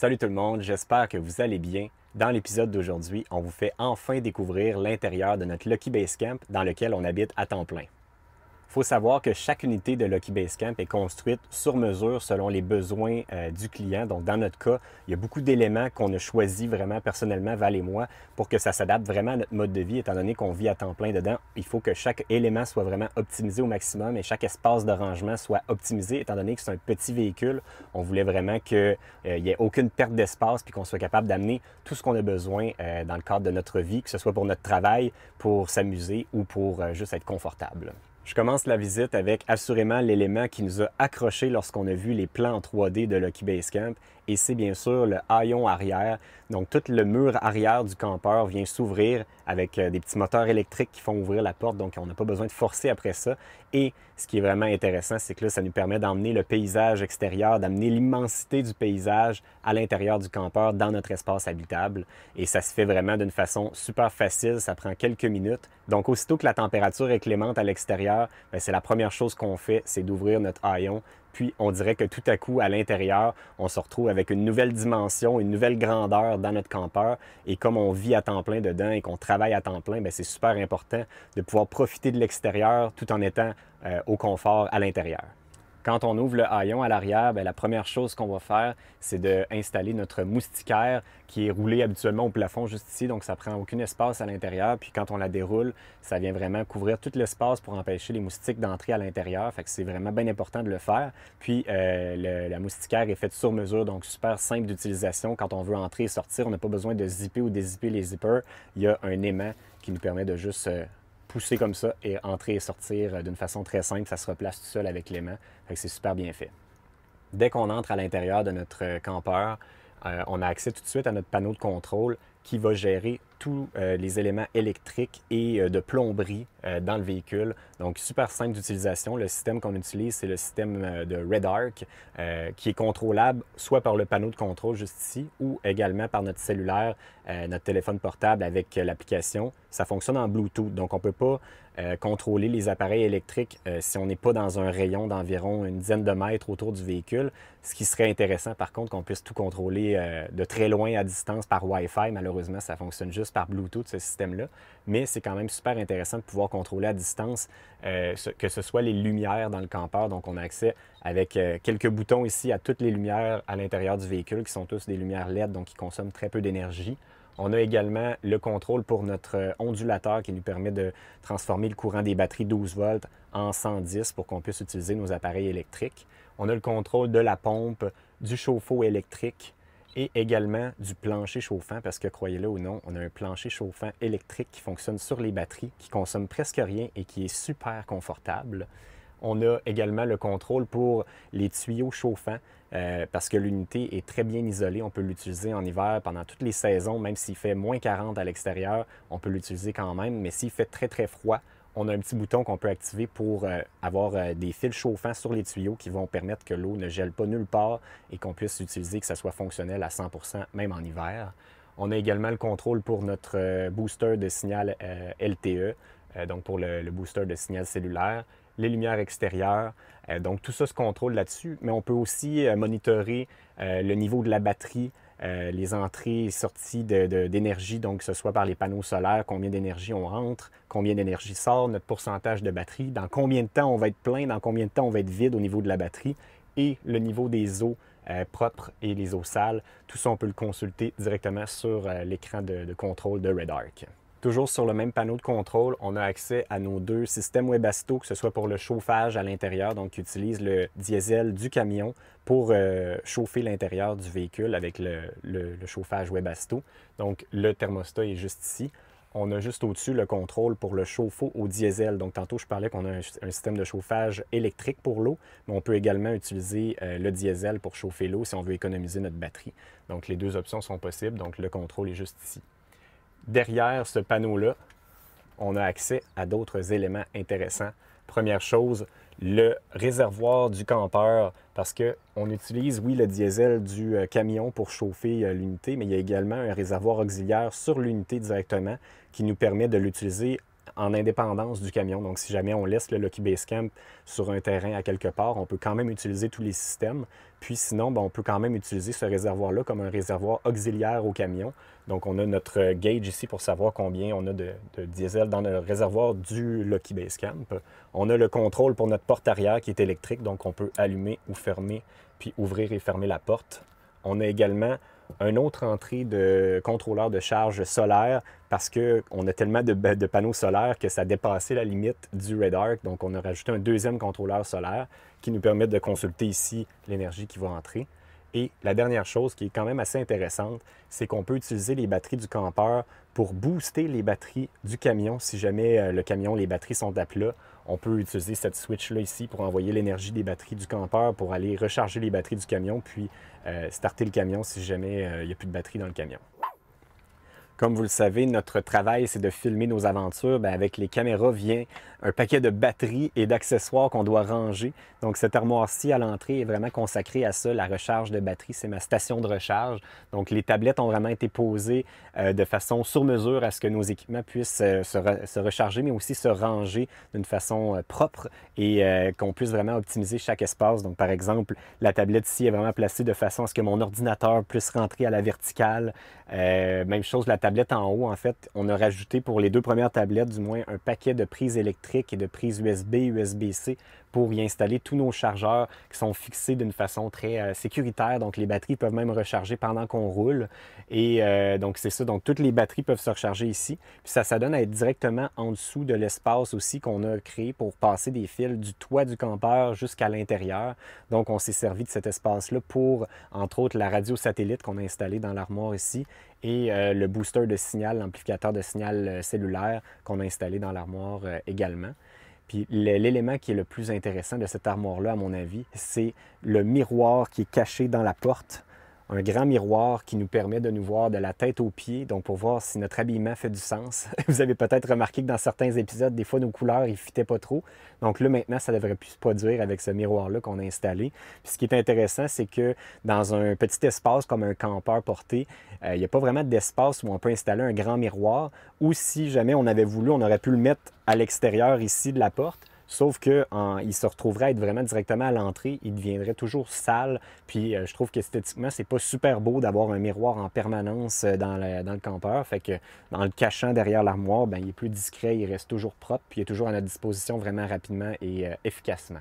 Salut tout le monde, j'espère que vous allez bien. Dans l'épisode d'aujourd'hui, on vous fait enfin découvrir l'intérieur de notre Lucky Base Camp dans lequel on habite à temps plein. Il faut savoir que chaque unité de Lucky Base Camp est construite sur mesure selon les besoins euh, du client. Donc, dans notre cas, il y a beaucoup d'éléments qu'on a choisis vraiment personnellement, Val et moi, pour que ça s'adapte vraiment à notre mode de vie. Étant donné qu'on vit à temps plein dedans, il faut que chaque élément soit vraiment optimisé au maximum et chaque espace de rangement soit optimisé. Étant donné que c'est un petit véhicule, on voulait vraiment qu'il euh, il n'y ait aucune perte d'espace puis qu'on soit capable d'amener tout ce qu'on a besoin euh, dans le cadre de notre vie, que ce soit pour notre travail, pour s'amuser ou pour juste être confortable. Je commence la visite avec assurément l'élément qui nous a accroché lorsqu'on a vu les plans en 3D de Lucky Base Camp et c'est bien sûr le haillon arrière. Donc tout le mur arrière du campeur vient s'ouvrir avec euh, des petits moteurs électriques qui font ouvrir la porte, donc on n'a pas besoin de forcer après ça. Et ce qui est vraiment intéressant, c'est que là, ça nous permet d'emmener le paysage extérieur, d'amener l'immensité du paysage à l'intérieur du campeur dans notre espace habitable. Et ça se fait vraiment d'une façon super facile, ça prend quelques minutes. Donc aussitôt que la température est clémente à l'extérieur, ben, c'est la première chose qu'on fait, c'est d'ouvrir notre haillon puis on dirait que tout à coup, à l'intérieur, on se retrouve avec une nouvelle dimension, une nouvelle grandeur dans notre campeur. Et comme on vit à temps plein dedans et qu'on travaille à temps plein, ben, c'est super important de pouvoir profiter de l'extérieur tout en étant euh, au confort à l'intérieur. Quand on ouvre le haillon à l'arrière, ben, la première chose qu'on va faire, c'est d'installer notre moustiquaire qui est roulé habituellement au plafond juste ici, donc ça prend aucun espace à l'intérieur. Puis quand on la déroule, ça vient vraiment couvrir tout l'espace pour empêcher les moustiques d'entrer à l'intérieur. Fait que c'est vraiment bien important de le faire. Puis euh, la moustiquaire est faite sur mesure, donc super simple d'utilisation. Quand on veut entrer et sortir, on n'a pas besoin de zipper ou dézipper les zippers. Il y a un aimant qui nous permet de juste euh, pousser comme ça et entrer et sortir euh, d'une façon très simple. Ça se replace tout seul avec les l'aimant. C'est super bien fait. Dès qu'on entre à l'intérieur de notre euh, campeur, euh, on a accès tout de suite à notre panneau de contrôle qui va gérer tous euh, les éléments électriques et euh, de plomberie euh, dans le véhicule. Donc, super simple d'utilisation. Le système qu'on utilise, c'est le système de Red Arc qui est contrôlable soit par le panneau de contrôle juste ici ou également par notre cellulaire, notre téléphone portable avec l'application. Ça fonctionne en Bluetooth, donc on ne peut pas contrôler les appareils électriques si on n'est pas dans un rayon d'environ une dizaine de mètres autour du véhicule. Ce qui serait intéressant, par contre, qu'on puisse tout contrôler de très loin à distance par Wi-Fi. Malheureusement, ça fonctionne juste par Bluetooth, ce système-là. Mais c'est quand même super intéressant de pouvoir contrôler à distance, euh, que ce soit les lumières dans le campeur. Donc, on a accès avec euh, quelques boutons ici à toutes les lumières à l'intérieur du véhicule, qui sont tous des lumières LED, donc qui consomment très peu d'énergie. On a également le contrôle pour notre euh, ondulateur qui nous permet de transformer le courant des batteries 12 volts en 110 pour qu'on puisse utiliser nos appareils électriques. On a le contrôle de la pompe, du chauffe-eau électrique, et également du plancher chauffant parce que croyez-le ou non, on a un plancher chauffant électrique qui fonctionne sur les batteries, qui consomme presque rien et qui est super confortable. On a également le contrôle pour les tuyaux chauffants euh, parce que l'unité est très bien isolée. On peut l'utiliser en hiver pendant toutes les saisons, même s'il fait moins 40 à l'extérieur, on peut l'utiliser quand même. Mais s'il fait très très froid, on a un petit bouton qu'on peut activer pour euh, avoir euh, des fils chauffants sur les tuyaux qui vont permettre que l'eau ne gèle pas nulle part et qu'on puisse utiliser que ça soit fonctionnel à 100 même en hiver. On a également le contrôle pour notre euh, booster de signal LTE, donc pour le booster de signal cellulaire, les lumières extérieures. donc tout ça se contrôle là-dessus, mais on peut aussi monitorer le niveau de la batterie, euh, les entrées et sorties d'énergie, donc que ce soit par les panneaux solaires, combien d'énergie on entre, combien d'énergie sort, notre pourcentage de batterie, dans combien de temps on va être plein, dans combien de temps on va être vide au niveau de la batterie et le niveau des eaux euh, propres et les eaux sales. Tout ça, on peut le consulter directement sur euh, l'écran de, de contrôle de RedArc. Toujours sur le même panneau de contrôle, on a accès à nos deux systèmes Webasto, que ce soit pour le chauffage à l'intérieur, donc qui utilise le diesel du camion pour euh, chauffer l'intérieur du véhicule avec le, chauffage Webasto. Donc le thermostat est juste ici. On a juste au-dessus le contrôle pour le chauffe-eau au diesel. Donc tantôt, je parlais qu'on a un, système de chauffage électrique pour l'eau, mais on peut également utiliser euh, le diesel pour chauffer l'eau si on veut économiser notre batterie. Donc les deux options sont possibles, donc le contrôle est juste ici derrière ce panneau-là, on a accès à d'autres éléments intéressants. Première chose, le réservoir du campeur, parce qu'on utilise, oui, le diesel du euh, camion pour chauffer euh, l'unité, mais il y a également un réservoir auxiliaire sur l'unité directement qui nous permet de l'utiliser en indépendance du camion. Donc, si jamais on laisse le Lucky Base Camp sur un terrain à quelque part, on peut quand même utiliser tous les systèmes. Puis sinon, ben, on peut quand même utiliser ce réservoir-là comme un réservoir auxiliaire au camion. Donc, on a notre gauge ici pour savoir combien on a de, diesel dans le réservoir du Lucky Base Camp. On a le contrôle pour notre porte arrière qui est électrique, donc on peut allumer ou fermer, puis ouvrir et fermer la porte. On a également un autre entrée de contrôleur de charge solaire parce qu'on a tellement de, de, panneaux solaires que ça dépassait la limite du Red Arc. Donc, on a rajouté un deuxième contrôleur solaire qui nous permet de consulter ici l'énergie qui va entrer. Et la dernière chose qui est quand même assez intéressante, c'est qu'on peut utiliser les batteries du campeur pour booster les batteries du camion. Si jamais euh, le camion, les batteries sont à plat, on peut utiliser cette switch-là ici pour envoyer l'énergie des batteries du campeur pour aller recharger les batteries du camion, puis euh, starter le camion si jamais euh, il n'y a plus de batterie dans le camion. Comme vous le savez, notre travail, c'est de filmer nos aventures. Ben, avec les caméras vient un paquet de batteries et d'accessoires qu'on doit ranger. Donc, cette armoire-ci à l'entrée est vraiment consacrée à ça, la recharge de batterie. C'est ma station de recharge. Donc, les tablettes ont vraiment été posées euh, de façon sur mesure à ce que nos équipements puissent euh, se, recharger, mais aussi se ranger d'une façon euh, propre et qu'on puisse vraiment optimiser chaque espace. Donc, par exemple, la tablette ici est vraiment placée de façon à ce que mon ordinateur puisse rentrer à la verticale. même chose, la tablette tablette en haut, en fait, on a rajouté pour les deux premières tablettes, du moins, un paquet de prises électriques et de prises USB, USB-C pour y installer tous nos chargeurs qui sont fixés d'une façon très euh, sécuritaire. Donc, les batteries peuvent même recharger pendant qu'on roule. Et euh, donc, c'est ça. Donc, toutes les batteries peuvent se recharger ici. Puis ça, ça donne à être directement en dessous de l'espace aussi qu'on a créé pour passer des fils du toit du campeur jusqu'à l'intérieur. Donc, on s'est servi de cet espace-là pour, entre autres, la radio satellite qu'on a installée dans l'armoire ici et euh, le booster de signal, l'amplificateur de signal cellulaire qu'on a installé dans l'armoire également. Puis l'élément qui est le plus intéressant de cette armoire-là, à mon avis, c'est le miroir qui est caché dans la porte un grand miroir qui nous permet de nous voir de la tête aux pieds, donc pour voir si notre habillement fait du sens. Vous avez peut-être remarqué que dans certains épisodes, des fois, nos couleurs, ils fitaient pas trop. Donc là, maintenant, ça devrait plus se produire avec ce miroir-là qu'on a installé. Puis ce qui est intéressant, c'est que dans un petit espace comme un campeur porté, euh, il n'y a pas vraiment d'espace où on peut installer un grand miroir. Ou si jamais on avait voulu, on aurait pu le mettre à l'extérieur ici de la porte. Sauf qu'il se retrouverait être vraiment directement à l'entrée, il deviendrait toujours sale. Puis euh, je trouve qu'esthétiquement, c'est pas super beau d'avoir un miroir en permanence euh, dans, le campeur. Fait que en le cachant derrière l'armoire, ben, il est plus discret, il reste toujours propre, puis il est toujours à notre disposition vraiment rapidement et euh, efficacement.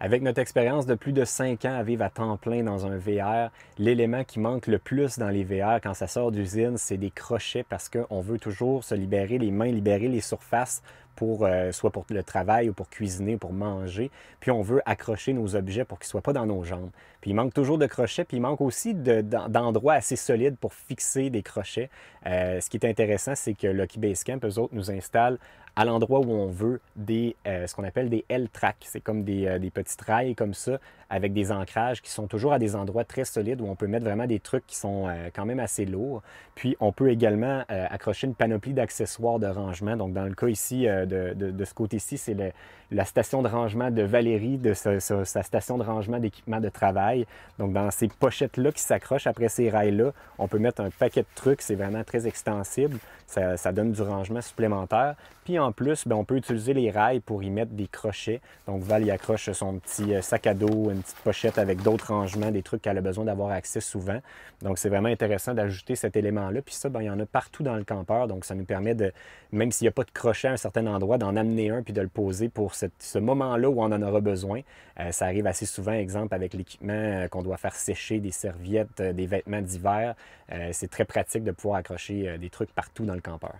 Avec notre expérience de plus de 5 ans à vivre à temps plein dans un VR, l'élément qui manque le plus dans les VR quand ça sort d'usine, c'est des crochets parce qu'on veut toujours se libérer les mains, libérer les surfaces pour, euh, soit pour le travail ou pour cuisiner, pour manger. Puis on veut accrocher nos objets pour qu'ils ne soient pas dans nos jambes. Puis il manque toujours de crochets, puis il manque aussi d'endroits assez solides pour fixer des crochets. Euh, ce qui est intéressant, c'est que Lucky Camp, eux autres, nous installent à l'endroit où on veut des, euh, ce qu'on appelle des L-tracks. C'est comme des, des petits trails comme ça avec des ancrages qui sont toujours à des endroits très solides où on peut mettre vraiment des trucs qui sont euh, quand même assez lourds. Puis on peut également euh, accrocher une panoplie d'accessoires de rangement. Donc dans le cas ici, euh, de, de, ce côté-ci, c'est la station de rangement de Valérie, de sa, station de rangement d'équipement de travail. Donc dans ces pochettes-là qui s'accrochent après ces rails-là, on peut mettre un paquet de trucs. C'est vraiment très extensible. Ça, donne du rangement supplémentaire. Puis en plus, ben, on peut utiliser les rails pour y mettre des crochets. Donc Val y accroche son petit sac à dos, une petite pochette avec d'autres rangements, des trucs qu'elle a besoin d'avoir accès souvent. Donc, c'est vraiment intéressant d'ajouter cet élément-là. Puis ça, ben, il y en a partout dans le campeur. Donc, ça nous permet de, même s'il n'y a pas de crochet à un certain endroit, d'en amener un puis de le poser pour ce moment-là où on en aura besoin. Euh, ça arrive assez souvent, exemple, avec l'équipement euh, qu'on doit faire sécher, des serviettes, euh, des vêtements d'hiver. c'est très pratique de pouvoir accrocher des trucs partout dans le campeur.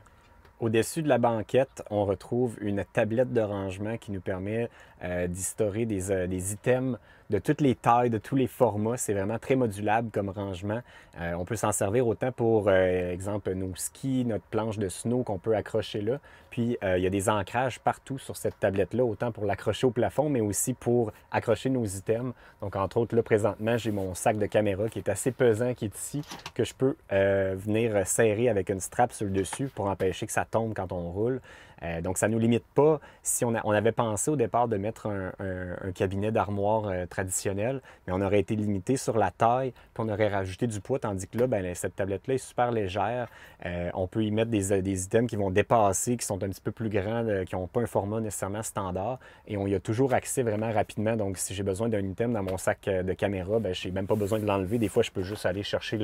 Au-dessus de la banquette, on retrouve une tablette de rangement qui nous permet euh, d'historer des, euh, des, items de toutes les tailles, de tous les formats. C'est vraiment très modulable comme rangement. Euh, on peut s'en servir autant pour, exemple, nos skis, notre planche de snow qu'on peut accrocher là. Puis il y a des ancrages partout sur cette tablette-là, autant pour l'accrocher au plafond, mais aussi pour accrocher nos items. Donc, entre autres, là, présentement, j'ai mon sac de caméra qui est assez pesant, qui est ici, que je peux venir serrer avec une strap sur le dessus pour empêcher que ça tombe quand on roule. Euh, donc, ça ne nous limite pas. Si on, avait pensé au départ de mettre un, cabinet d'armoire euh, traditionnel, mais on aurait été limité sur la taille, puis on aurait rajouté du poids, tandis que là, ben, cette tablette-là est super légère. Euh, on peut y mettre des, items qui vont dépasser, qui sont un petit peu plus grands, qui n'ont pas un format nécessairement standard, et on y a toujours accès vraiment rapidement. Donc, si j'ai besoin d'un item dans mon sac de caméra, ben, je n'ai même pas besoin de l'enlever. Des fois, je peux juste aller chercher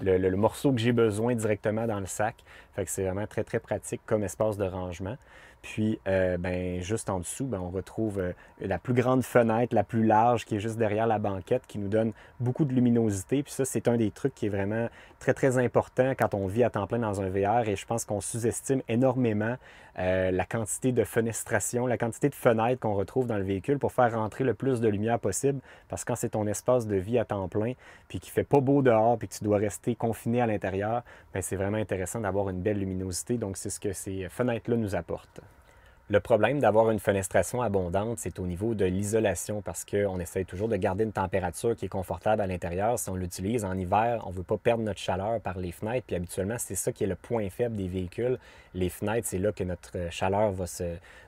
le morceau que j'ai besoin directement dans le sac. Fait c'est vraiment très, très pratique comme espace de rangement. Puis, euh, ben, juste en dessous, ben, on retrouve euh, la plus grande fenêtre, la plus large, qui est juste derrière la banquette, qui nous donne beaucoup de luminosité. Puis ça, c'est un des trucs qui est vraiment très, très important quand on vit à temps plein dans un VR. Et je pense qu'on sous-estime énormément euh, la quantité de fenestration, la quantité de fenêtres qu'on retrouve dans le véhicule pour faire rentrer le plus de lumière possible. Parce que quand c'est ton espace de vie à temps plein, puis qu'il fait pas beau dehors, puis que tu dois rester confiné à l'intérieur, ben, c'est vraiment intéressant d'avoir une belle luminosité. Donc, c'est ce que ces fenêtres-là nous apportent. Le problème d'avoir une fenestration abondante, c'est au niveau de l'isolation parce qu'on essaye toujours de garder une température qui est confortable à l'intérieur. Si on l'utilise en hiver, on ne veut pas perdre notre chaleur par les fenêtres. Puis habituellement, c'est ça qui est le point faible des véhicules les fenêtres, c'est là que notre euh, chaleur va se,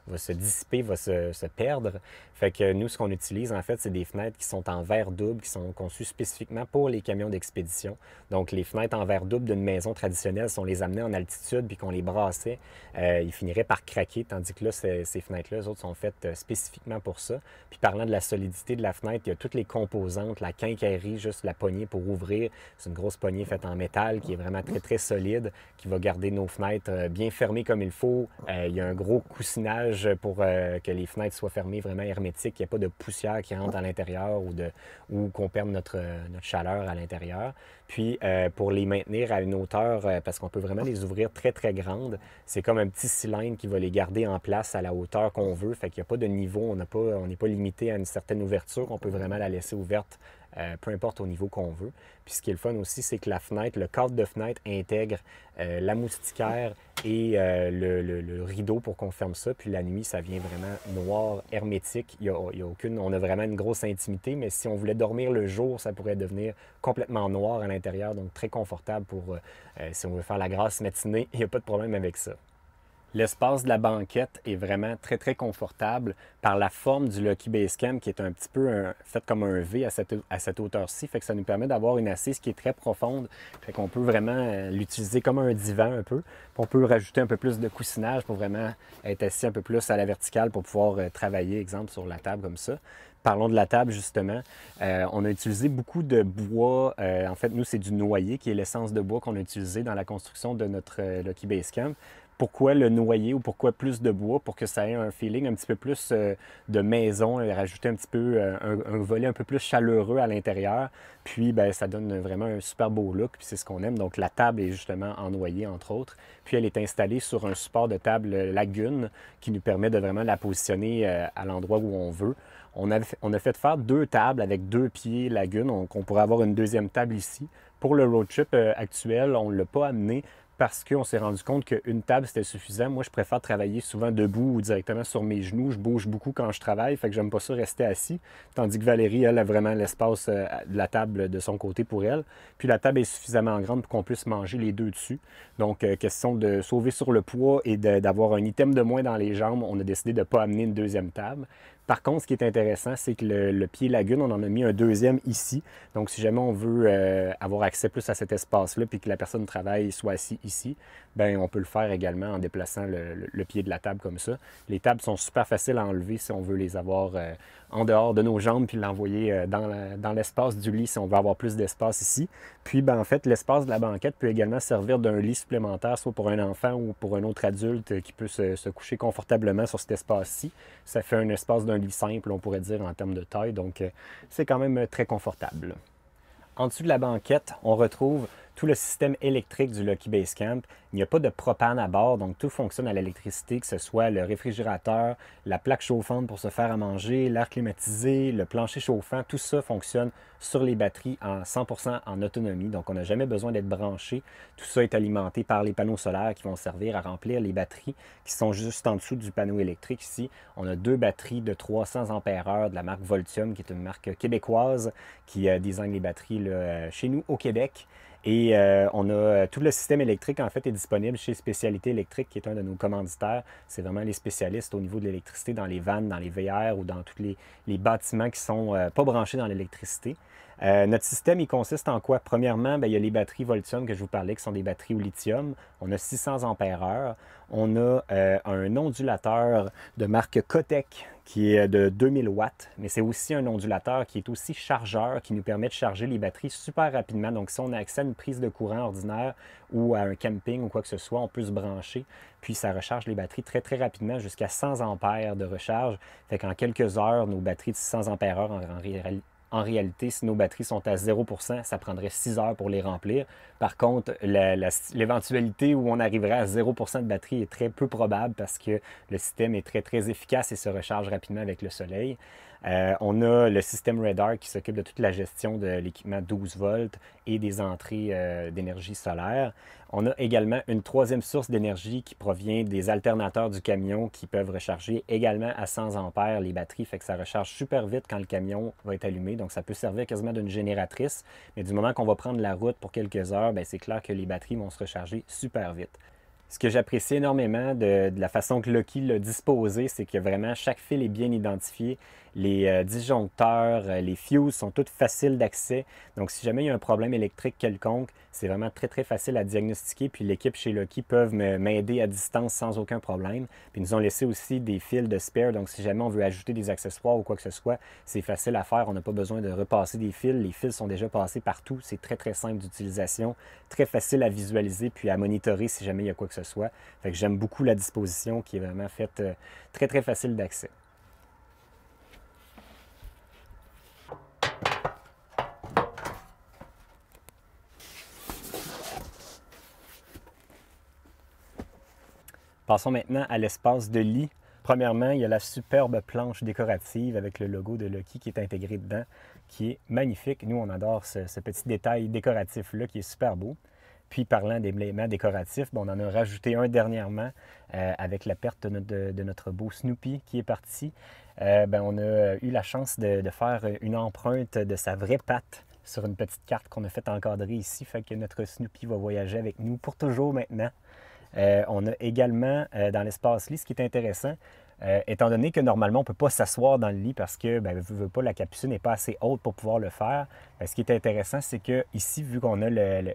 va se dissiper, va se, se perdre. Fait que nous, ce qu'on utilise, en fait, c'est des fenêtres qui sont en verre double, qui sont conçues spécifiquement pour les camions d'expédition. Donc, les fenêtres en verre double d'une maison traditionnelle, si on les amenait en altitude puis qu'on les brassait, euh, ils finiraient par craquer, tandis que là, ces, fenêtres-là, elles autres, sont faites euh, spécifiquement pour ça. Puis, parlant de la solidité de la fenêtre, il y a toutes les composantes, la quincaillerie, juste la poignée pour ouvrir. C'est une grosse poignée faite en métal qui est vraiment très, très solide, qui va garder nos fenêtres bien fermé comme il faut. Euh, il y a un gros coussinage pour euh, que les fenêtres soient fermées vraiment hermétiques, Il n'y a pas de poussière qui rentre à l'intérieur ou, de, ou qu'on perde notre, euh, notre chaleur à l'intérieur. Puis pour les maintenir à une hauteur, parce qu'on peut vraiment les ouvrir très très grandes, c'est comme un petit cylindre qui va les garder en place à la hauteur qu'on veut. Fait qu'il n'y a pas de niveau, on n'est pas, pas limité à une certaine ouverture, on peut vraiment la laisser ouverte euh, peu importe au niveau qu'on veut. Puis ce qui est le fun aussi, c'est que la fenêtre, le cadre de fenêtre intègre euh, la moustiquaire et euh, le, rideau pour qu'on ferme ça. Puis la nuit, ça vient vraiment noir, hermétique. Il y a, aucune, on a vraiment une grosse intimité, mais si on voulait dormir le jour, ça pourrait devenir complètement noir à l'intérieur, donc très confortable pour si on veut faire la grasse matinée. Il n'y a pas de problème avec ça. L'espace de la banquette est vraiment très, très confortable par la forme du Lucky Basecamp qui est un petit peu fait comme un V à cette, hauteur-ci. Fait que ça nous permet d'avoir une assise qui est très profonde. Fait qu'on peut vraiment euh, l'utiliser comme un divan un peu. On peut rajouter un peu plus de coussinage pour vraiment être assis un peu plus à la verticale pour pouvoir euh, travailler, exemple, sur la table comme ça. Parlons de la table, justement. Euh, on a utilisé beaucoup de bois. en fait, nous, c'est du noyer qui est l'essence de bois qu'on a utilisé dans la construction de notre Lucky Basecamp pourquoi le noyer ou pourquoi plus de bois pour que ça ait un feeling un petit peu plus euh, de maison et rajouter un petit peu euh, un, volet un peu plus chaleureux à l'intérieur. Puis ben, ça donne vraiment un super beau look, puis c'est ce qu'on aime. Donc la table est justement en noyer entre autres. Puis elle est installée sur un support de table euh, lagune qui nous permet de vraiment la positionner à l'endroit où on veut. On a, on a, fait faire deux tables avec deux pieds lagune. Donc, on pourrait avoir une deuxième table ici. Pour le road trip actuel, on ne l'a pas amené parce qu'on s'est rendu compte qu'une table, c'était suffisant. Moi, je préfère travailler souvent debout ou directement sur mes genoux. Je bouge beaucoup quand je travaille, fait que j'aime pas ça rester assis. Tandis que Valérie, elle, a vraiment l'espace euh, de la table de son côté pour elle. Puis la table est suffisamment grande pour qu'on puisse manger les deux dessus. Donc, euh, question de sauver sur le poids et d'avoir un item de moins dans les jambes, on a décidé de ne pas amener une deuxième table. Par contre, ce qui est intéressant, c'est que le, pied lagune, on en a mis un deuxième ici. Donc, si jamais on veut euh, avoir accès plus à cet espace-là, puis que la personne travaille soit assis ici, ben on peut le faire également en déplaçant le, pied de la table comme ça. Les tables sont super faciles à enlever si on veut les avoir euh, en dehors de nos jambes, puis l'envoyer euh, dans l'espace du lit si on veut avoir plus d'espace ici. Puis, ben, en fait, l'espace de la banquette peut également servir d'un lit supplémentaire, soit pour un enfant ou pour un autre adulte euh, qui peut se, se coucher confortablement sur cet espace-ci. Ça fait un espace d'un lit simple, on pourrait dire, en termes de taille. Donc, euh, c'est quand même euh, très confortable. En dessous de la banquette, on retrouve tout le système électrique du Lucky Base Camp. Il n'y a pas de propane à bord, donc tout fonctionne à l'électricité, que ce soit le réfrigérateur, la plaque chauffante pour se faire à manger, l'air climatisé, le plancher chauffant, tout ça fonctionne sur les batteries en 100% en autonomie. Donc on n'a jamais besoin d'être branché. Tout ça est alimenté par les panneaux solaires qui vont servir à remplir les batteries qui sont juste en dessous du panneau électrique. Ici, on a deux batteries de 300 heure de la marque Voltium, qui est une marque québécoise qui euh, désigne les batteries euh, chez nous au Québec. Et euh, on a euh, tout le système électrique, en fait, est disponible chez Spécialité électrique, qui est un de nos commanditaires. C'est vraiment les spécialistes au niveau de l'électricité dans les vannes, dans les VR ou dans tous les, bâtiments qui ne sont euh, pas branchés dans l'électricité. Euh, notre système, il consiste en quoi? Premièrement, ben, il y a les batteries Voltium que je vous parlais, qui sont des batteries au lithium. On a 600 heure. On a euh, un ondulateur de marque Kotec qui est de 2000 watts, mais c'est aussi un ondulateur qui est aussi chargeur, qui nous permet de charger les batteries super rapidement. Donc, si on a accès à une prise de courant ordinaire ou à un camping ou quoi que ce soit, on peut se brancher, puis ça recharge les batteries très, très rapidement, jusqu'à 100 ampères de recharge. Fait qu'en quelques heures, nos batteries de 600 ampères heure en, réalité, en réalité, si nos batteries sont à 0 ça prendrait 6 heures pour les remplir. Par contre, l'éventualité où on arriverait à 0 de batterie est très peu probable parce que le système est très, très efficace et se recharge rapidement avec le soleil. Euh, on a le système radar qui s'occupe de toute la gestion de l'équipement 12 volts et des entrées euh, d'énergie solaire. On a également une troisième source d'énergie qui provient des alternateurs du camion qui peuvent recharger également à 100 ampères les batteries, fait que ça recharge super vite quand le camion va être allumé. Donc ça peut servir quasiment d'une génératrice, mais du moment qu'on va prendre la route pour quelques heures, ben, c'est clair que les batteries vont se recharger super vite. Ce que j'apprécie énormément de, la façon que Loki l'a disposé, c'est que vraiment chaque fil est bien identifié. Les euh, disjoncteurs, euh, les fuses sont toutes faciles d'accès. Donc, si jamais il y a un problème électrique quelconque, c'est vraiment très, très facile à diagnostiquer. Puis l'équipe chez Loki peuvent m'aider à distance sans aucun problème. Puis ils nous ont laissé aussi des fils de spare. Donc, si jamais on veut ajouter des accessoires ou quoi que ce soit, c'est facile à faire. On n'a pas besoin de repasser des fils. Les fils sont déjà passés partout. C'est très, très simple d'utilisation, très facile à visualiser puis à monitorer si jamais il y a quoi que ce soit. Fait que j'aime beaucoup la disposition qui est vraiment faite euh, très, très facile d'accès. Passons maintenant à l'espace de lit. Premièrement, il y a la superbe planche décorative avec le logo de Lucky qui est intégré dedans, qui est magnifique. Nous, on adore ce, petit détail décoratif-là qui est super beau. Puis parlant d'éléments décoratifs, ben, on en a rajouté un dernièrement euh, avec la perte de, notre beau Snoopy qui est parti. Euh, ben, on a eu la chance de, faire une empreinte de sa vraie patte sur une petite carte qu'on a faite encadrer ici. Fait que notre Snoopy va voyager avec nous pour toujours maintenant. Euh, on a également euh, dans l'espace lit, ce qui est intéressant, euh, étant donné que normalement, on ne peut pas s'asseoir dans le lit parce que ben, la capucine n'est pas assez haute pour pouvoir le faire. Euh, ce qui est intéressant, c'est que ici, vu qu'on a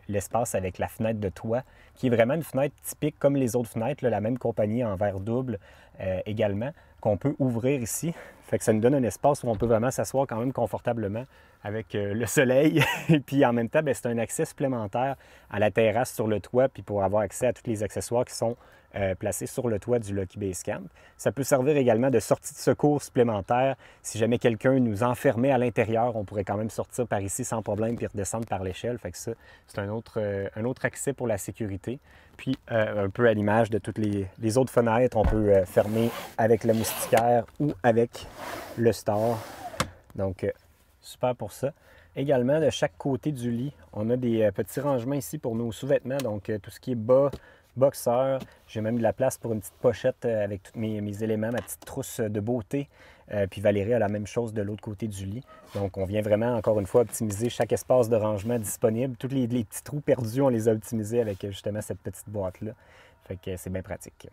l'espace avec la fenêtre de toit, qui est vraiment une fenêtre typique comme les autres fenêtres, la même compagnie en verre double euh, également, qu'on peut ouvrir ici. Fait que ça nous donne un espace où on peut vraiment s'asseoir quand même confortablement avec euh, le soleil. et puis en même temps, ben, c'est un accès supplémentaire à la terrasse sur le toit, puis pour avoir accès à tous les accessoires qui sont placés sur le toit du Lucky Base Camp. Ça peut servir également de sortie de secours supplémentaire. Si jamais quelqu'un nous enfermait à l'intérieur, on pourrait quand même sortir par ici sans problème puis redescendre par l'échelle. Fait que ça, c'est un autre, euh, accès pour la sécurité. Puis euh, un peu à l'image de toutes les, autres fenêtres, on peut euh, fermer avec le moustiquaire ou avec le store. Donc super pour ça. Également, de chaque côté du lit, on a des petits rangements ici pour nos sous-vêtements. Donc tout ce qui est bas, boxeur. J'ai même de la place pour une petite pochette avec tous mes éléments, ma petite trousse de beauté. Euh, puis Valérie a la même chose de l'autre côté du lit. Donc, on vient vraiment, encore une fois, optimiser chaque espace de rangement disponible. Tous les, les petits trous perdus, on les a optimisés avec euh, justement cette petite boîte-là. Fait que c'est bien pratique.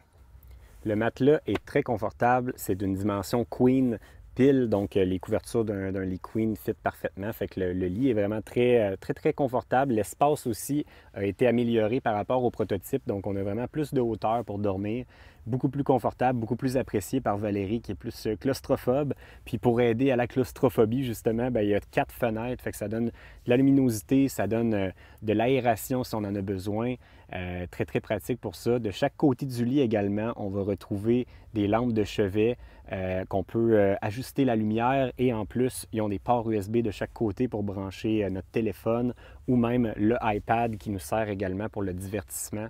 Le matelas est très confortable. C'est d'une dimension queen, donc euh, les couvertures d'un lit queen fit parfaitement. Fait que le, lit est vraiment très, euh, très, très confortable. L'espace aussi a été amélioré par rapport au prototype, donc on a vraiment plus de hauteur pour dormir. Beaucoup plus confortable, beaucoup plus apprécié par Valérie qui est plus euh, claustrophobe. Puis pour aider à la claustrophobie, justement, ben, il y a quatre fenêtres, fait que ça donne de la luminosité, ça donne de l'aération si on en a besoin. très très pratique pour ça. De chaque côté du lit également, on va retrouver des lampes de chevet euh, qu'on peut euh, ajuster la lumière et en plus, ils ont des ports USB de chaque côté pour brancher euh, notre téléphone ou même le iPad qui nous sert également pour le divertissement.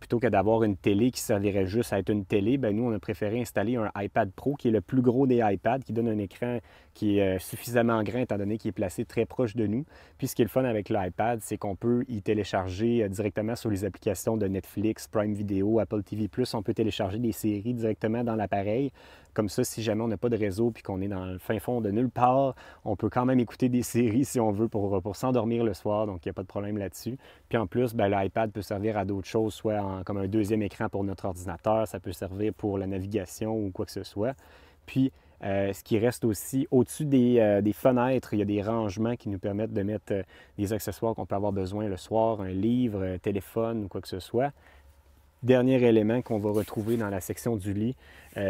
plutôt que d'avoir une télé qui servirait juste à être une télé, ben, nous, on a préféré installer un iPad Pro qui est le plus gros des iPads, qui donne un écran qui est euh, suffisamment grand étant donné qu'il est placé très proche de nous. Puis ce qui est le fun avec l'iPad, c'est qu'on peut y télécharger euh, directement sur les applications de Netflix, Prime Video, Apple TV+. On peut télécharger des séries directement dans l'appareil. Comme ça, si jamais on n'a pas de réseau puis qu'on est dans le fin fond de nulle part, on peut quand même écouter des séries si on veut pour, euh, pour s'endormir le soir. Donc, il n'y a pas de problème là-dessus. Puis en plus, ben, l'iPad peut servir à d'autres choses, soit comme un deuxième écran pour notre ordinateur, ça peut servir pour la navigation ou quoi que ce soit. Puis euh, ce qui reste aussi au-dessus euh, des, fenêtres, il y a des rangements qui nous permettent de mettre euh, des accessoires qu'on peut avoir besoin le soir, un livre, un téléphone ou quoi que ce soit. Dernier élément qu'on va retrouver dans la section du lit,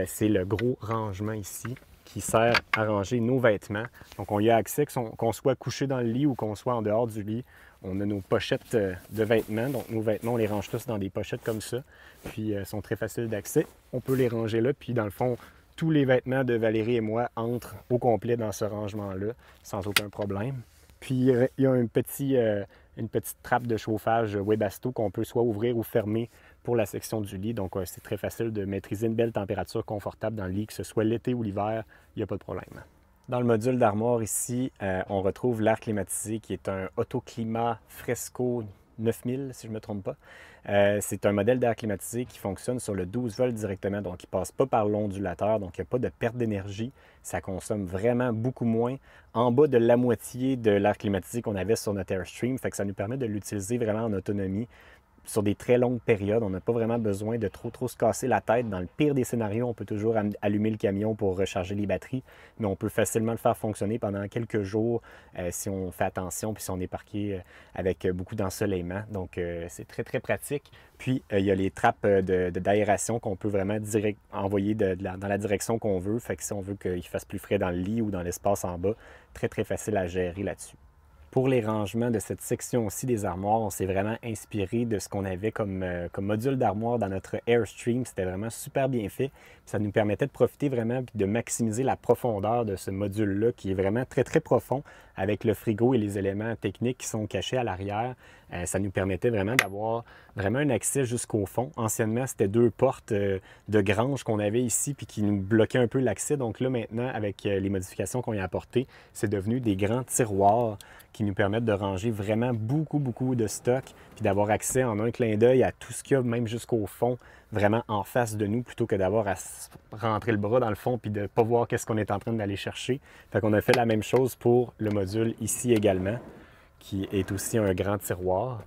c'est le gros rangement ici qui sert à ranger nos vêtements. Donc on y a accès qu'on soit couché dans le lit ou qu'on soit en dehors du lit. On a nos pochettes de vêtements. Donc nos vêtements, on les range tous dans des pochettes comme ça. Puis sont très faciles d'accès. On peut les ranger là. Puis dans le fond, tous les vêtements de Valérie et moi entrent au complet dans ce rangement-là, sans aucun problème. Puis euh, il y a euh, une petite trappe de chauffage Webasto qu'on peut soit ouvrir ou fermer pour la section du lit. Donc, euh, c'est très facile de maîtriser une belle température confortable dans le lit, que ce soit l'été ou l'hiver, il n'y a pas de problème. Dans le module d'armoire ici, on retrouve l'air climatisé qui est un autoclimat fresco 9000, si je ne me trompe pas. Euh, c'est un modèle d'air climatisé qui fonctionne sur le 12 volts directement, donc il ne passe pas par l'ondulateur, donc il n'y a pas de perte d'énergie. Ça consomme vraiment beaucoup moins, en bas de la moitié de l'air climatisé qu'on avait sur notre Airstream, fait que ça nous permet de l'utiliser vraiment en autonomie sur des très longues périodes. On n'a pas vraiment besoin de trop, trop se casser la tête. Dans le pire des scénarios, on peut toujours allumer le camion pour recharger les batteries, mais on peut facilement le faire fonctionner pendant quelques jours euh, si on fait attention, puis si on est parqué euh, avec euh, beaucoup d'ensoleillement. Donc, c'est très, très pratique. Puis, il y a les trappes d'aération de, qu'on peut vraiment envoyer dans la direction qu'on veut. Fait que si on veut qu'il fasse plus frais dans le lit ou dans l'espace en bas, très, très facile à gérer là-dessus pour les rangements de cette section aussi des armoires, on s'est vraiment inspiré de ce qu'on avait euh, comme, module d'armoire dans notre Airstream. C'était vraiment super bien fait. Ça nous permettait de profiter vraiment et de maximiser la profondeur de ce module-là qui est vraiment très, très profond avec le frigo et les éléments techniques qui sont cachés à l'arrière, euh, ça nous permettait vraiment d'avoir vraiment un accès jusqu'au fond. Anciennement, c'était deux portes euh, de grange qu'on avait ici puis qui nous bloquaient un peu l'accès. Donc là, maintenant, avec euh, les modifications qu'on y a apportées, c'est devenu des grands tiroirs qui nous permettent de ranger vraiment beaucoup, beaucoup de stock puis d'avoir accès en un clin d'œil à tout ce qu'il y a, même jusqu'au fond vraiment en face de nous plutôt que d'avoir à rentrer le bras dans le fond puis de ne pas voir qu'est-ce qu'on est en train d'aller chercher. Fait qu'on a fait la même chose pour le module ici également, qui est aussi un grand tiroir.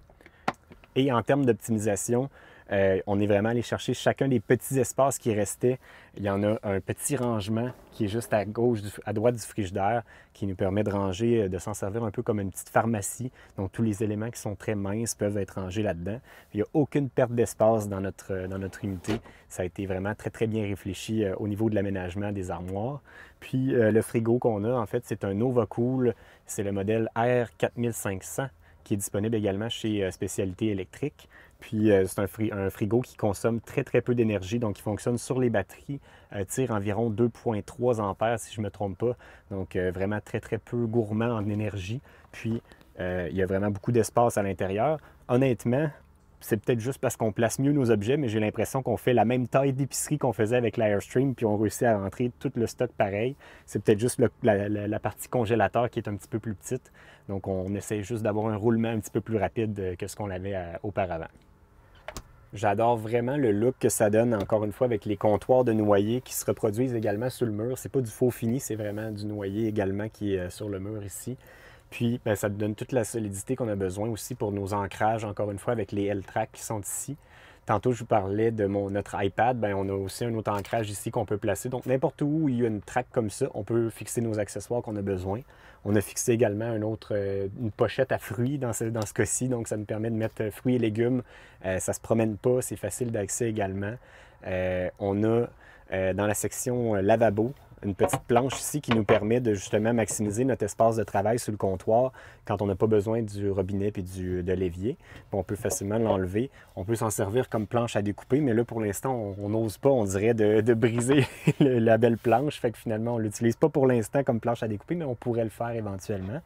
Et en termes d'optimisation, euh, on est vraiment allé chercher chacun des petits espaces qui restaient. Il y en a un petit rangement qui est juste à gauche, à droite du frigidaire, qui nous permet de ranger, euh, de s'en servir un peu comme une petite pharmacie. Donc tous les éléments qui sont très minces peuvent être rangés là-dedans. Il n'y a aucune perte d'espace euh, dans notre, unité. Ça a été vraiment très très bien réfléchi au niveau de l'aménagement des armoires. Puis le frigo qu'on a, en fait, c'est un Nova Cool. C'est le modèle R4500 qui est disponible également chez euh, Spécialité électrique. Puis euh, c'est un, frigo qui consomme très très peu d'énergie, donc il fonctionne sur les batteries, euh, tire environ 2,3 ampères si je ne me trompe pas, donc vraiment très très peu gourmand en énergie. Puis il y a vraiment beaucoup d'espace à l'intérieur. Honnêtement, c'est peut-être juste parce qu'on place mieux nos objets, mais j'ai l'impression qu'on fait la même taille d'épicerie qu'on faisait avec l'Airstream, puis on réussit à rentrer tout le stock pareil. C'est peut-être juste la, partie congélateur qui est un petit peu plus petite. Donc, on essaie juste d'avoir un roulement un petit peu plus rapide euh, que ce qu'on avait euh, auparavant. J'adore vraiment le look que ça donne, encore une fois, avec les comptoirs de noyer qui se reproduisent également sur le mur. C'est pas du faux fini, c'est vraiment du noyer également qui est euh, sur le mur ici. Puis, ben, ça donne toute la solidité qu'on a besoin aussi pour nos ancrages, encore une fois, avec les l tracks qui sont ici. Tantôt, je vous parlais de mon, notre iPad. Bien, on a aussi un autre ancrage ici qu'on peut placer. Donc, n'importe où il y a une track comme ça, on peut fixer nos accessoires qu'on a besoin. On a fixé également un autre, euh, une pochette à fruits dans ce, dans cas-ci. Donc, ça nous permet de mettre euh, fruits et légumes. Euh, ça ne se promène pas, c'est facile d'accès également. on a dans la section lavabo, une petite planche ici qui nous permet de justement maximiser notre espace de travail sur le comptoir quand on n'a pas besoin du robinet puis du, de l'évier. On peut facilement l'enlever. On peut s'en servir comme planche à découper, mais là, pour l'instant, on n'ose pas, on dirait, de, de briser la belle planche. Fait que finalement, on ne l'utilise pas pour l'instant comme planche à découper, mais on pourrait le faire éventuellement.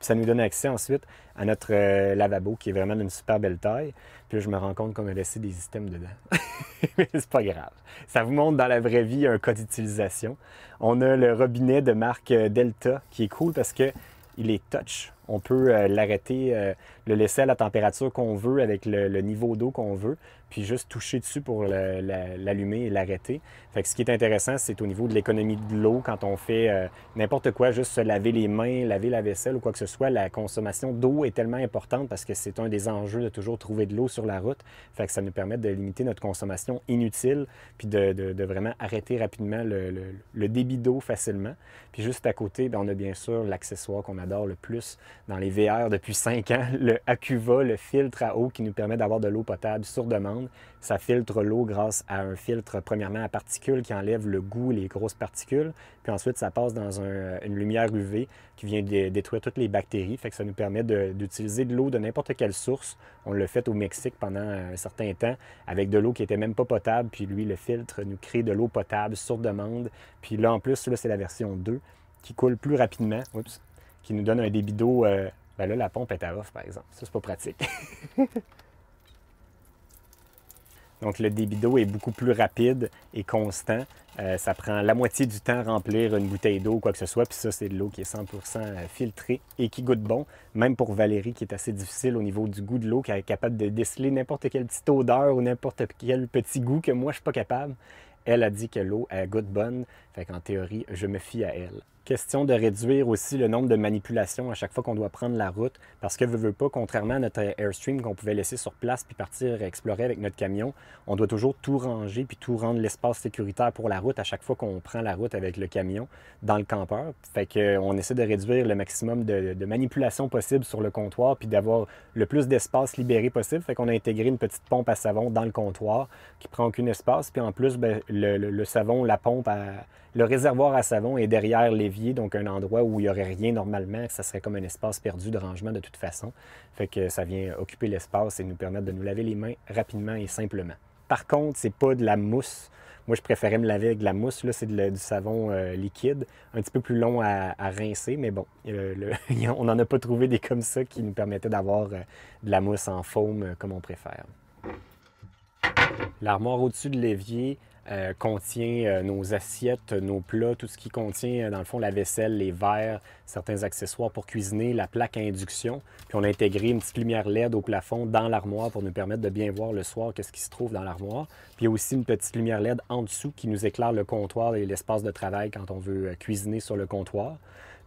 Puis ça nous donne accès ensuite à notre euh, lavabo qui est vraiment d'une super belle taille. Puis je me rends compte qu'on a laissé des systèmes dedans. Mais c'est pas grave. Ça vous montre dans la vraie vie un code d'utilisation. On a le robinet de marque euh, Delta qui est cool parce qu'il est touch on peut euh, l'arrêter, euh, le laisser à la température qu'on veut, avec le, niveau d'eau qu'on veut, puis juste toucher dessus pour l'allumer et l'arrêter. Fait ce qui est intéressant, c'est au niveau de l'économie de l'eau, quand on fait euh, n'importe quoi, juste se laver les mains, laver la vaisselle ou quoi que ce soit, la consommation d'eau est tellement importante parce que c'est un des enjeux de toujours trouver de l'eau sur la route. Fait que ça nous permet de limiter notre consommation inutile, puis de, vraiment arrêter rapidement le, débit d'eau facilement. Puis juste à côté, ben, on a bien sûr l'accessoire qu'on adore le plus, dans les VR depuis 5 ans, le Acuva, le filtre à eau qui nous permet d'avoir de l'eau potable sur demande. Ça filtre l'eau grâce à un filtre, premièrement, à particules qui enlève le goût, les grosses particules. Puis ensuite, ça passe dans une lumière UV qui vient détruire toutes les bactéries. Fait que ça nous permet d'utiliser de l'eau de, n'importe quelle source. On l'a fait au Mexique pendant un certain temps avec de l'eau qui n'était même pas potable. Puis lui, le filtre nous crée de l'eau potable sur demande. Puis là, en plus, là, c'est la version 2 qui coule plus rapidement. Oups qui nous donne un débit d'eau. Euh, ben là, la pompe est à off, par exemple. Ça, c'est pas pratique. Donc, le débit d'eau est beaucoup plus rapide et constant. Euh, ça prend la moitié du temps à remplir une bouteille d'eau ou quoi que ce soit. Puis ça, c'est de l'eau qui est 100 euh, filtrée et qui goûte bon. Même pour Valérie, qui est assez difficile au niveau du goût de l'eau, qui est capable de déceler n'importe quelle petite odeur ou n'importe quel petit goût que moi, je suis pas capable. Elle a dit que l'eau, elle goûte bonne. Fait qu'en théorie, je me fie à elle question de réduire aussi le nombre de manipulations à chaque fois qu'on doit prendre la route, parce que veut, veut pas, contrairement à notre Airstream qu'on pouvait laisser sur place puis partir explorer avec notre camion, on doit toujours tout ranger puis tout rendre l'espace sécuritaire pour la route à chaque fois qu'on prend la route avec le camion dans le campeur. Fait qu'on euh, essaie de réduire le maximum de, manipulations possibles sur le comptoir puis d'avoir le plus d'espace libéré possible. Fait qu'on a intégré une petite pompe à savon dans le comptoir qui prend aucun espace puis en plus, ben, le, le savon, la pompe à le réservoir à savon est derrière l'évier, donc un endroit où il n'y aurait rien normalement, ça serait comme un espace perdu de rangement de toute façon. Fait que ça vient occuper l'espace et nous permettre de nous laver les mains rapidement et simplement. Par contre, c'est pas de la mousse. Moi, je préférais me laver avec de la mousse. Là, c'est du savon euh, liquide, un petit peu plus long à, rincer, mais bon, euh, on n'en a pas trouvé des comme ça qui nous permettaient d'avoir euh, de la mousse en faume comme on préfère. L'armoire au-dessus de l'évier euh, contient euh, nos assiettes, nos plats, tout ce qui contient, euh, dans le fond, la vaisselle, les verres, certains accessoires pour cuisiner, la plaque à induction. Puis on a intégré une petite lumière LED au plafond dans l'armoire pour nous permettre de bien voir le soir qu'est-ce qui se trouve dans l'armoire. Puis il y a aussi une petite lumière LED en dessous qui nous éclaire le comptoir et l'espace de travail quand on veut cuisiner sur le comptoir.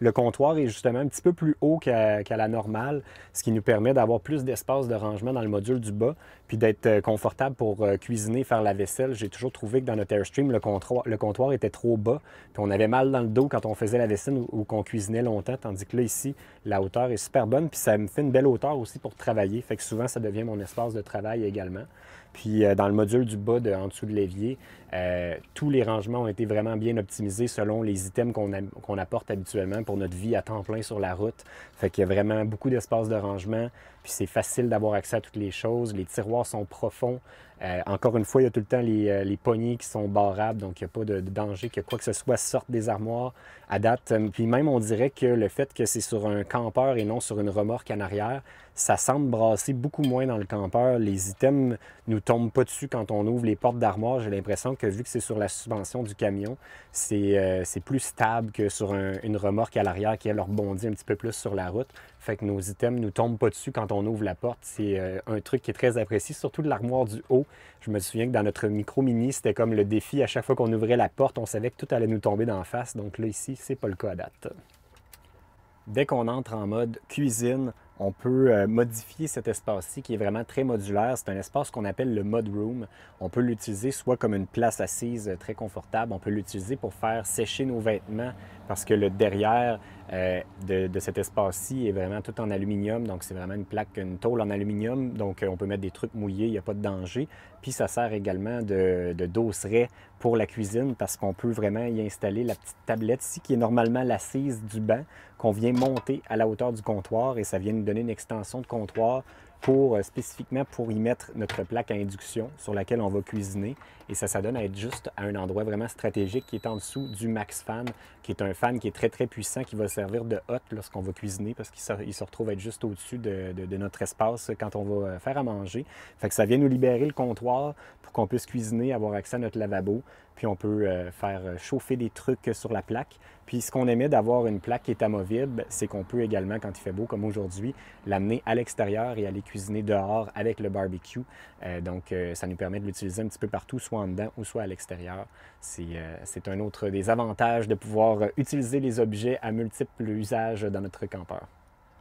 Le comptoir est justement un petit peu plus haut qu'à la normale, ce qui nous permet d'avoir plus d'espace de rangement dans le module du bas, puis d'être euh, confortable pour euh, cuisiner, faire la vaisselle. J'ai toujours trouvé que dans notre Airstream, le comptoir, le comptoir était trop bas, puis on avait mal dans le dos quand on faisait la vaisselle ou qu'on cuisinait longtemps, tandis que là, ici, la hauteur est super bonne, puis ça me fait une belle hauteur aussi pour travailler. Fait que souvent, ça devient mon espace de travail également. Puis euh, dans le module du bas, de, en dessous de l'évier, euh, tous les rangements ont été vraiment bien optimisés selon les items qu'on apporte habituellement pour notre vie à temps plein sur la route. Fait qu'il y a vraiment beaucoup d'espace de rangement, puis c'est facile d'avoir accès à toutes les choses. Les tiroirs sont profonds. Euh, encore une fois, il y a tout le temps les, les poignées qui sont barrables, donc il n'y a pas de, de, danger que quoi que ce soit sorte des armoires à date. Puis même, on dirait que le fait que c'est sur un campeur et non sur une remorque en arrière, ça semble brasser beaucoup moins dans le campeur. Les items nous tombent pas dessus quand on ouvre les portes d'armoire. J'ai l'impression que vu que c'est sur la suspension du camion, c'est euh, plus stable que sur une remorque à l'arrière qui, elle, rebondit un petit peu plus sur la route. Fait que nos items nous tombent pas dessus quand on ouvre la porte. C'est euh, un truc qui est très apprécié, surtout de l'armoire du haut. Je me souviens que dans notre micro-mini, c'était comme le défi. À chaque fois qu'on ouvrait la porte, on savait que tout allait nous tomber d'en face. Donc là, ici, c'est pas le cas à date. Dès qu'on entre en mode cuisine, on peut euh, modifier cet espace-ci qui est vraiment très modulaire. C'est un espace qu'on appelle le mud room. On peut l'utiliser soit comme une place assise euh, très confortable, on peut l'utiliser pour faire sécher nos vêtements parce que le derrière euh, de, cet espace-ci est vraiment tout en aluminium. Donc, c'est vraiment une plaque, une tôle en aluminium. Donc, euh, on peut mettre des trucs mouillés, il n'y a pas de danger. Puis, ça sert également de, de dosseret pour la cuisine parce qu'on peut vraiment y installer la petite tablette ici qui est normalement l'assise du banc qu'on vient monter à la hauteur du comptoir et ça vient nous donner une extension de comptoir pour euh, spécifiquement pour y mettre notre plaque à induction sur laquelle on va cuisiner. Et ça, ça donne à être juste à un endroit vraiment stratégique qui est en dessous du max fan, qui est un fan qui est très très puissant, qui va servir de hot lorsqu'on va cuisiner parce qu'il se retrouve être juste au-dessus de, de, notre espace quand on va euh, faire à manger. Fait que ça vient nous libérer le comptoir pour qu'on puisse cuisiner, avoir accès à notre lavabo, puis on peut euh, faire euh, chauffer des trucs sur la plaque. Puis ce qu'on aimait d'avoir une plaque qui est amovible, c'est qu'on peut également, quand il fait beau comme aujourd'hui, l'amener à l'extérieur et aller cuisiner dehors avec le barbecue. Euh, donc ça nous permet de l'utiliser un petit peu partout, soit en dedans ou soit à l'extérieur. C'est un autre des avantages de pouvoir utiliser les objets à multiples usages dans notre campeur.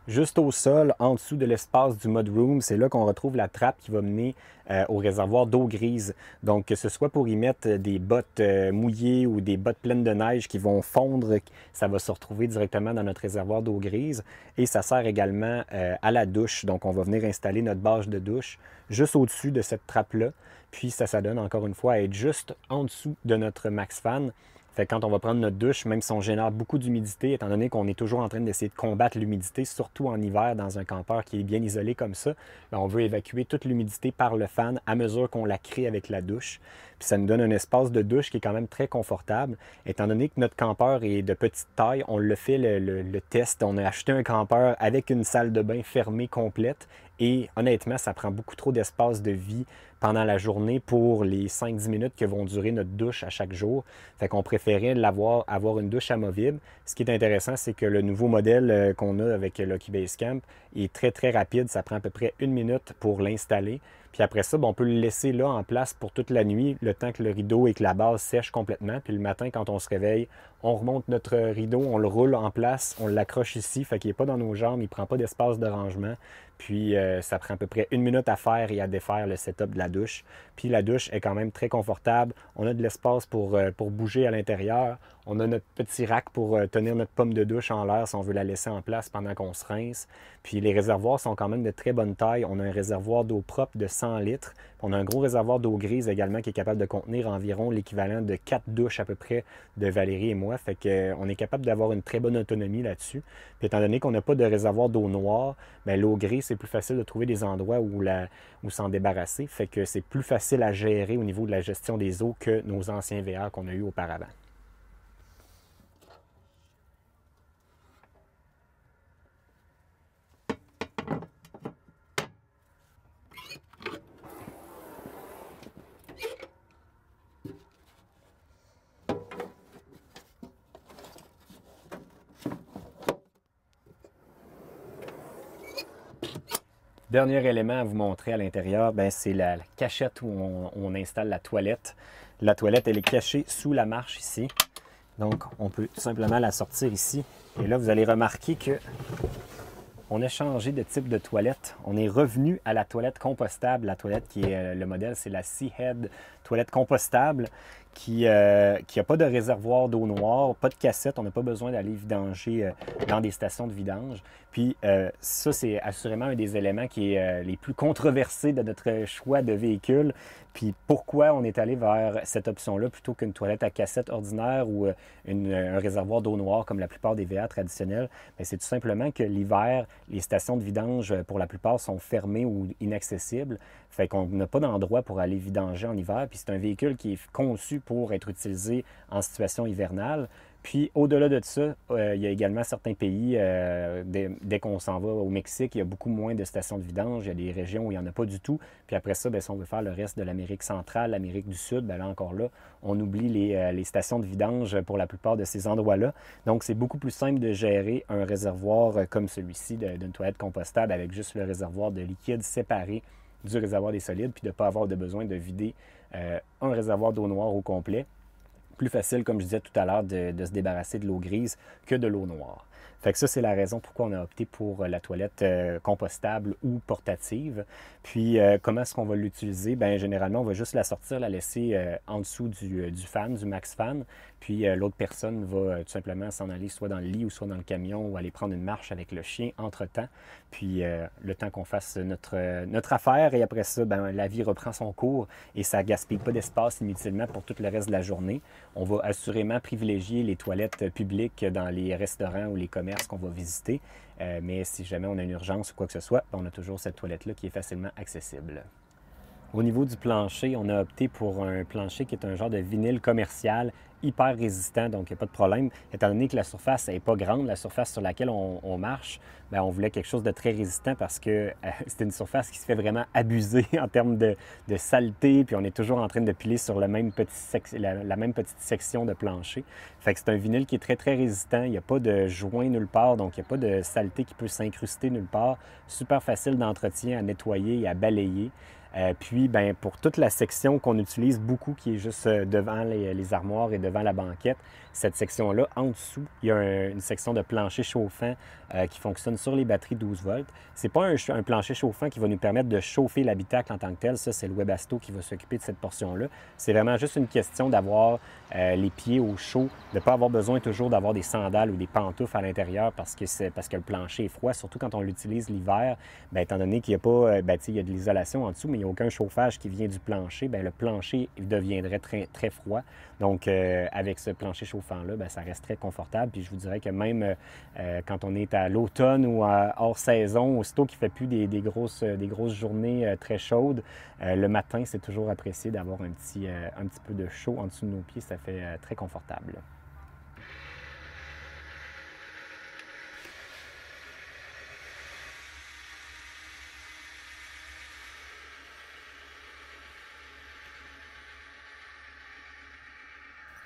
Juste au sol, en dessous de l'espace du Room, c'est là qu'on retrouve la trappe qui va mener euh, au réservoir d'eau grise. Donc, que ce soit pour y mettre euh, des bottes euh, mouillées ou des bottes pleines de neige qui vont fondre, ça va se retrouver directement dans notre réservoir d'eau grise. Et ça sert également à la douche. Donc, on va venir installer notre bâche de douche juste au-dessus de cette trappe-là. Puis, ça, ça donne encore une fois à être juste en dessous de notre max fan fait quand on va prendre notre douche, même si on génère beaucoup d'humidité, étant donné qu'on est toujours en train d'essayer de combattre l'humidité, surtout en hiver dans un campeur qui est bien isolé comme ça, ben, on veut évacuer toute l'humidité par le fan à mesure qu'on la crée avec la douche. Puis ça nous donne un espace de douche qui est quand même très confortable. Étant donné que notre campeur est de petite taille, on le fait le test. On a acheté un campeur avec une salle de bain fermée complète et honnêtement, ça prend beaucoup trop d'espace de vie pendant la journée pour les 5-10 minutes que vont durer notre douche à chaque jour. Fait qu'on préférait l'avoir, avoir une douche amovible. Ce qui est intéressant, c'est que le nouveau modèle euh, qu'on a avec Lucky Base Camp est très, très rapide. Ça prend à peu près une minute pour l'installer. Puis après ça, ben, on peut le laisser là en place pour toute la nuit, le temps que le rideau et que la base sèche complètement. Puis le matin, quand on se réveille, on remonte notre rideau, on le roule en place, on l'accroche ici, fait qu'il n'est pas dans nos jambes, il ne prend pas d'espace de rangement. Puis euh, ça prend à peu près une minute à faire et à défaire le setup de la douche. Puis la douche est quand même très confortable. On a de l'espace pour, euh, pour bouger à l'intérieur. On a notre petit rack pour euh, tenir notre pomme de douche en l'air si on veut la laisser en place pendant qu'on se rince. Puis les réservoirs sont quand même de très bonne taille. On a un réservoir d'eau propre de 100 litres. On a un gros réservoir d'eau grise également qui est capable de contenir environ l'équivalent de 4 douches à peu près de Valérie et moi. Fait qu'on euh, est capable d'avoir une très bonne autonomie là-dessus. Puis étant donné qu'on n'a pas de réservoir d'eau noire, mais ben, l'eau grise, c'est plus facile de trouver des endroits où, la, où s'en débarrasser. Fait que c'est plus facile à gérer au niveau de la gestion des eaux que nos anciens VR qu'on a eu auparavant. Dernier élément à vous montrer à l'intérieur, ben, c'est la cachette où on, installe la toilette. La toilette, elle est cachée sous la marche ici. Donc, on peut simplement la sortir ici. Et là, vous allez remarquer que on a changé de type de toilette. On est revenu à la toilette compostable. La toilette qui est euh, le modèle, c'est la Sea Head toilette compostable qui n'a euh, pas de réservoir d'eau noire, pas de cassette. On n'a pas besoin d'aller vidanger euh, dans des stations de vidange. Puis euh, ça, c'est assurément un des éléments qui est euh, les plus controversés de notre choix de véhicule. Puis pourquoi on est allé vers cette option-là plutôt qu'une toilette à cassette ordinaire ou euh, un réservoir d'eau noire comme la plupart des VA traditionnels, c'est tout simplement que l'hiver, les stations de vidange, pour la plupart, sont fermées ou inaccessibles. Fait qu'on n'a pas d'endroit pour aller vidanger en hiver. Puis c'est un véhicule qui est conçu pour être utilisé en situation hivernale. Puis au-delà de ça, euh, il y a également certains pays, euh, dès, qu'on s'en va au Mexique, il y a beaucoup moins de stations de vidange, il y a des régions où il n'y en a pas du tout. Puis après ça, ben, si on veut faire le reste de l'Amérique centrale, l'Amérique du Sud, bien, là encore là, on oublie euh, les, stations de vidange pour la plupart de ces endroits-là. Donc c'est beaucoup plus simple de gérer un réservoir comme celui-ci d'une toilette compostable avec juste le réservoir de liquide séparé du réservoir des solides, puis de ne pas avoir de besoin de vider un réservoir d'eau noire au complet plus facile, comme je disais tout à l'heure, de, se débarrasser de l'eau grise que de l'eau noire. Fait que ça, c'est la raison pourquoi on a opté pour euh, la toilette euh, compostable ou portative. Puis, euh, comment est-ce qu'on va l'utiliser? Bien, généralement, on va juste la sortir, la laisser en dessous du, du, fan, du max fan. Puis euh, l'autre personne va euh, tout simplement s'en aller soit dans le lit ou soit dans le camion ou aller prendre une marche avec le chien entre-temps. Puis euh, le temps qu'on fasse notre, notre affaire et après ça, ben, la vie reprend son cours et ça gaspille pas d'espace inutilement pour tout le reste de la journée. On va assurément privilégier les toilettes publiques dans les restaurants ou les commerces qu'on va visiter. mais si jamais on a une urgence ou quoi que ce soit, ben, on a toujours cette toilette-là qui est facilement accessible. Au niveau du plancher, on a opté pour un plancher qui est un genre de vinyle commercial hyper résistant, donc il n'y a pas de problème. Étant donné que la surface n'est pas grande, la surface sur laquelle on, marche, ben, on voulait quelque chose de très résistant parce que euh, c'est une surface qui se fait vraiment abuser en termes de, saleté, puis on est toujours en train de piler sur le même petit la, même petite section de plancher. Fait que c'est un vinyle qui est très, très résistant. Il n'y a pas de joint nulle part, donc il n'y a pas de saleté qui peut s'incruster nulle part. Super facile d'entretien à nettoyer et à balayer. Euh, puis, ben, pour toute la section qu'on utilise beaucoup, qui est juste euh, devant les, armoires et devant la banquette, cette section-là, en dessous, il y a une section de plancher chauffant euh, qui fonctionne sur les batteries 12 volts. Ce n'est pas un, plancher chauffant qui va nous permettre de chauffer l'habitacle en tant que tel. Ça, c'est le Webasto qui va s'occuper de cette portion-là. C'est vraiment juste une question d'avoir euh, les pieds au chaud, de ne pas avoir besoin toujours d'avoir des sandales ou des pantoufles à l'intérieur parce que, parce que le plancher est froid, surtout quand on l'utilise l'hiver. Ben, étant donné qu'il n'y a pas, euh, ben, y a de l'isolation en dessous, mais il n'y a aucun chauffage qui vient du plancher, ben, le plancher deviendrait très, très froid. Donc, euh, avec ce plancher chauffant-là, ben, ça reste très confortable. Puis je vous dirais que même euh, euh, quand on est à l'automne ou hors saison, aussitôt qu'il ne fait plus des, grosses, journées très chaudes, le matin, c'est toujours apprécié d'avoir un un petit peu de chaud en dessous de nos pieds. Ça fait très confortable.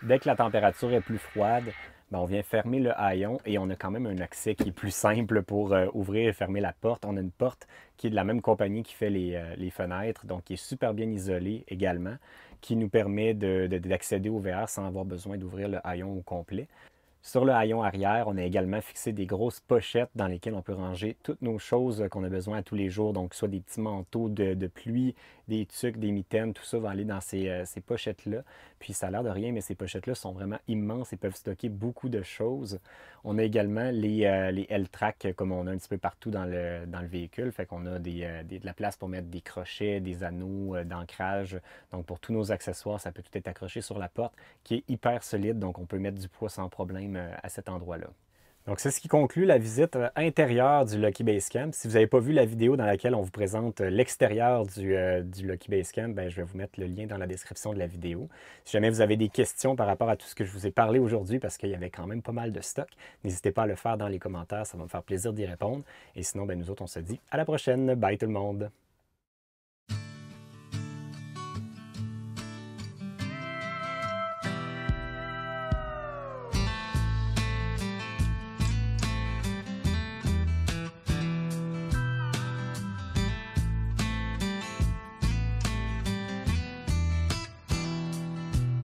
Dès que la température est plus froide, ben, on vient fermer le haillon et on a quand même un accès qui est plus simple pour euh, ouvrir et fermer la porte. On a une porte qui est de la même compagnie qui fait les, euh, fenêtres, donc qui est super bien isolée également, qui nous permet d'accéder au VR sans avoir besoin d'ouvrir le haillon au complet. Sur le haillon arrière, on a également fixé des grosses pochettes dans lesquelles on peut ranger toutes nos choses euh, qu'on a besoin à tous les jours, donc soit des petits manteaux de, pluie, des tucs, des mitaines, tout ça va aller dans euh, ces, pochettes-là. Puis ça a l'air de rien, mais ces pochettes-là sont vraiment immenses et peuvent stocker beaucoup de choses. On a également les, euh, L-Track comme on a un petit peu partout dans le, dans le véhicule, fait qu'on a de la place pour mettre des crochets, des anneaux d'ancrage. Donc pour tous nos accessoires, ça peut tout être accroché sur la porte qui est hyper solide, donc on peut mettre du poids sans problème euh, à cet endroit-là. Donc, c'est ce qui conclut la visite euh, intérieure du Lucky Base Camp. Si vous n'avez pas vu la vidéo dans laquelle on vous présente euh, l'extérieur du, Lucky Base Camp, ben, je vais vous mettre le lien dans la description de la vidéo. Si jamais vous avez des questions par rapport à tout ce que je vous ai parlé aujourd'hui, parce qu'il y avait quand même pas mal de stock, n'hésitez pas à le faire dans les commentaires, ça va me faire plaisir d'y répondre. Et sinon, ben, nous autres, on se dit à la prochaine. Bye tout le monde!